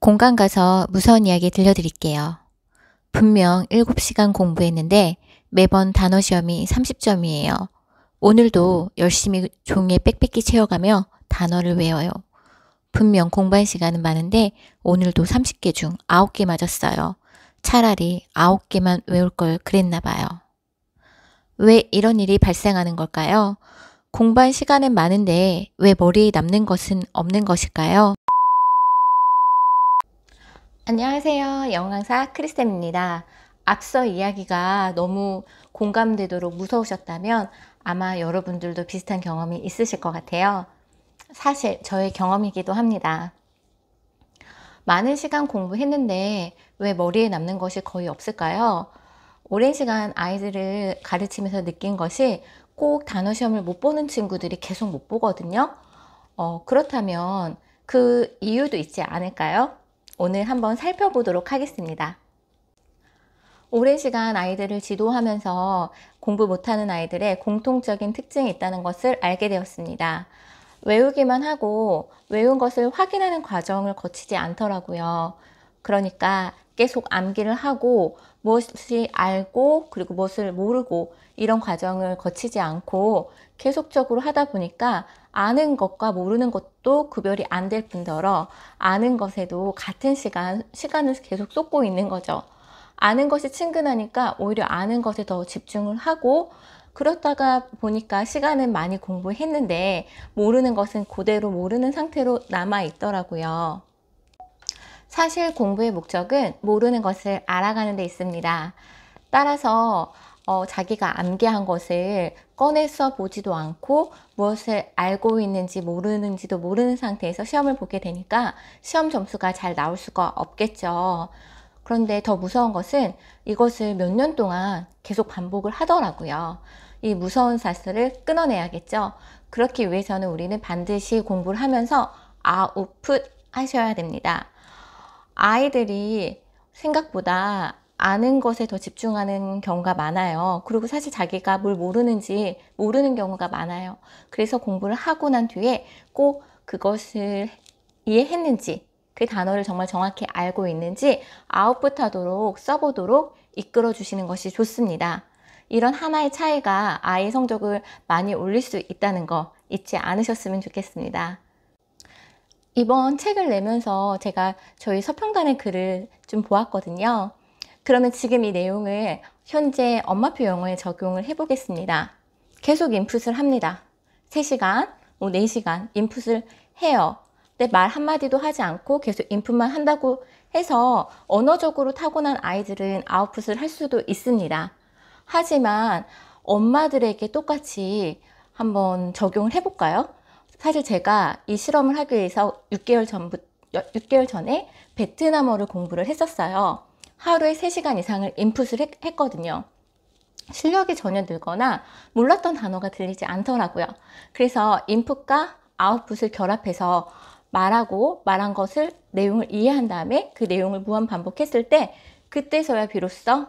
공간 가서 무서운 이야기 들려드릴게요. 분명 7시간 공부했는데 매번 단어 시험이 30점이에요. 오늘도 열심히 종이에 빽빽히 채워가며 단어를 외워요. 분명 공부할 시간은 많은데 오늘도 30개 중 9개 맞았어요. 차라리 9개만 외울 걸 그랬나 봐요. 왜 이런 일이 발생하는 걸까요? 공부할 시간은 많은데 왜 머리에 남는 것은 없는 것일까요? 안녕하세요. 영강사 크리스템입니다. 앞서 이야기가 너무 공감되도록 무서우셨다면 아마 여러분들도 비슷한 경험이 있으실 것 같아요. 사실 저의 경험이기도 합니다. 많은 시간 공부했는데 왜 머리에 남는 것이 거의 없을까요? 오랜 시간 아이들을 가르치면서 느낀 것이 꼭 단어 시험을 못 보는 친구들이 계속 못 보거든요. 어, 그렇다면 그 이유도 있지 않을까요? 오늘 한번 살펴보도록 하겠습니다. 오랜 시간 아이들을 지도하면서 공부 못하는 아이들의 공통적인 특징이 있다는 것을 알게 되었습니다. 외우기만 하고 외운 것을 확인하는 과정을 거치지 않더라고요. 그러니까 계속 암기를 하고 무엇이 알고 그리고 무엇을 모르고 이런 과정을 거치지 않고 계속적으로 하다 보니까 아는 것과 모르는 것도 구별이 안 될 뿐더러 아는 것에도 같은 시간, 시간을 계속 쏟고 있는 거죠. 아는 것이 친근하니까 오히려 아는 것에 더 집중을 하고 그렇다가 보니까 시간은 많이 공부했는데 모르는 것은 그대로 모르는 상태로 남아 있더라고요. 사실 공부의 목적은 모르는 것을 알아가는 데 있습니다. 따라서 어, 자기가 암기한 것을 꺼내서 보지도 않고 무엇을 알고 있는지 모르는지도 모르는 상태에서 시험을 보게 되니까 시험 점수가 잘 나올 수가 없겠죠. 그런데 더 무서운 것은 이것을 몇 년 동안 계속 반복을 하더라고요. 이 무서운 사슬을 끊어내야겠죠. 그렇기 위해서는 우리는 반드시 공부를 하면서 아웃풋 하셔야 됩니다. 아이들이 생각보다 아는 것에 더 집중하는 경우가 많아요. 그리고 사실 자기가 뭘 모르는지 모르는 경우가 많아요. 그래서 공부를 하고 난 뒤에 꼭 그것을 이해했는지 그 단어를 정말 정확히 알고 있는지 아웃풋 하도록 써보도록 이끌어 주시는 것이 좋습니다. 이런 하나의 차이가 아이의 성적을 많이 올릴 수 있다는 거 잊지 않으셨으면 좋겠습니다. 이번 책을 내면서 제가 저희 서평단의 글을 좀 보았거든요. 그러면 지금 이 내용을 현재 엄마표 영어에 적용을 해보겠습니다. 계속 인풋을 합니다. 3시간, 4시간 인풋을 해요. 근데 말 한마디도 하지 않고 계속 인풋만 한다고 해서 언어적으로 타고난 아이들은 아웃풋을 할 수도 있습니다. 하지만 엄마들에게 똑같이 한번 적용을 해볼까요? 사실 제가 이 실험을 하기 위해서 6개월 전부 6개월 전에 베트남어를 공부를 했었어요. 하루에 3시간 이상을 인풋을 했, 했거든요. 실력이 전혀 늘거나 몰랐던 단어가 들리지 않더라고요. 그래서 인풋과 아웃풋을 결합해서 말하고 말한 것을 내용을 이해한 다음에 그 내용을 무한 반복했을 때 그때서야 비로소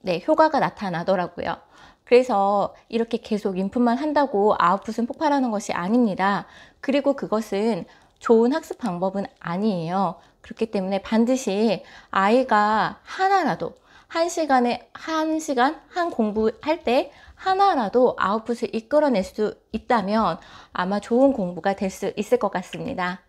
네, 효과가 나타나더라고요. 그래서 이렇게 계속 인풋만 한다고 아웃풋은 폭발하는 것이 아닙니다. 그리고 그것은 좋은 학습 방법은 아니에요. 그렇기 때문에 반드시 아이가 하나라도 한 시간에 한 시간 한 공부할 때 하나라도 아웃풋을 이끌어낼 수 있다면 아마 좋은 공부가 될 수 있을 것 같습니다.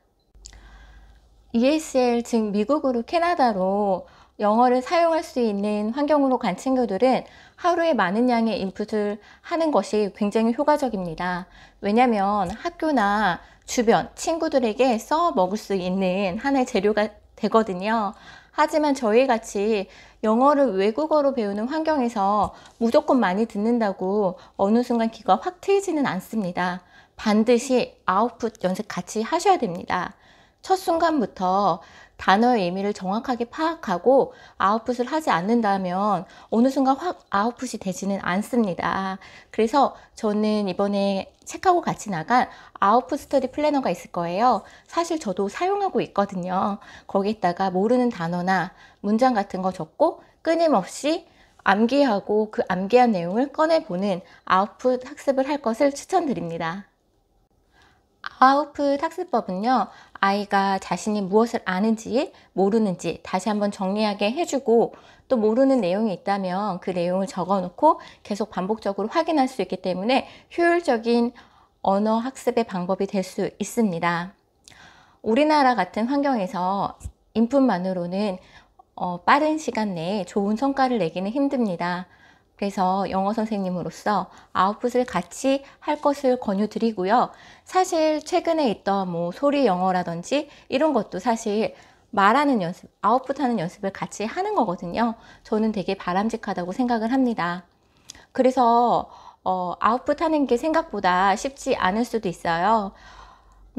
ESL 즉 미국으로 캐나다로 영어를 사용할 수 있는 환경으로 간 친구들은 하루에 많은 양의 인풋을 하는 것이 굉장히 효과적입니다. 왜냐하면 학교나 주변 친구들에게 써 먹을 수 있는 하나의 재료가 되거든요. 하지만 저희 같이 영어를 외국어로 배우는 환경에서 무조건 많이 듣는다고 어느 순간 귀가 확 트이지는 않습니다. 반드시 아웃풋 연습 같이 하셔야 됩니다. 첫 순간부터 단어의 의미를 정확하게 파악하고 아웃풋을 하지 않는다면 어느 순간 확 아웃풋이 되지는 않습니다. 그래서 저는 이번에 책하고 같이 나간 아웃풋 스터디 플래너가 있을 거예요. 사실 저도 사용하고 있거든요. 거기에다가 모르는 단어나 문장 같은 거 적고 끊임없이 암기하고 그 암기한 내용을 꺼내보는 아웃풋 학습을 할 것을 추천드립니다. 아우프 학습법은요. 아이가 자신이 무엇을 아는지 모르는지 다시 한번 정리하게 해주고 또 모르는 내용이 있다면 그 내용을 적어놓고 계속 반복적으로 확인할 수 있기 때문에 효율적인 언어 학습의 방법이 될 수 있습니다. 우리나라 같은 환경에서 인풋만으로는 어, 빠른 시간 내에 좋은 성과를 내기는 힘듭니다. 그래서 영어 선생님으로서 아웃풋을 같이 할 것을 권유드리고요. 사실 최근에 있던 뭐 소리 영어라든지 이런 것도 사실 말하는 연습, 아웃풋하는 연습을 같이 하는 거거든요. 저는 되게 바람직하다고 생각을 합니다. 그래서 어, 아웃풋하는 게 생각보다 쉽지 않을 수도 있어요.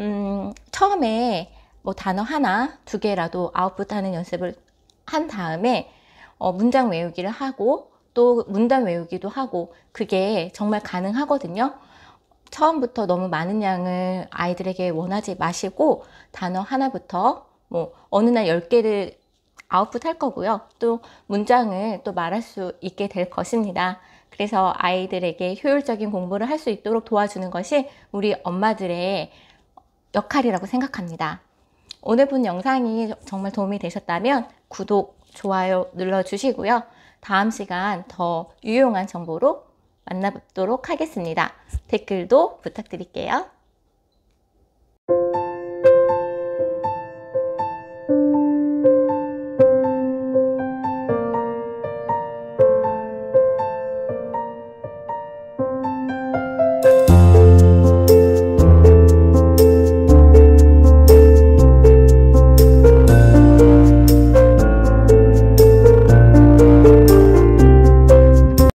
음, 처음에 뭐 단어 하나, 두 개라도 아웃풋하는 연습을 한 다음에 어, 문장 외우기를 하고 또 문단 외우기도 하고 그게 정말 가능하거든요. 처음부터 너무 많은 양을 아이들에게 원하지 마시고 단어 하나부터 뭐 어느 날 10개를 아웃풋 할 거고요. 또 문장을 또 말할 수 있게 될 것입니다. 그래서 아이들에게 효율적인 공부를 할 수 있도록 도와주는 것이 우리 엄마들의 역할이라고 생각합니다. 오늘 본 영상이 정말 도움이 되셨다면 구독, 좋아요 눌러주시고요. 다음 시간 더 유용한 정보로 만나뵙도록 하겠습니다. 댓글도 부탁드릴게요.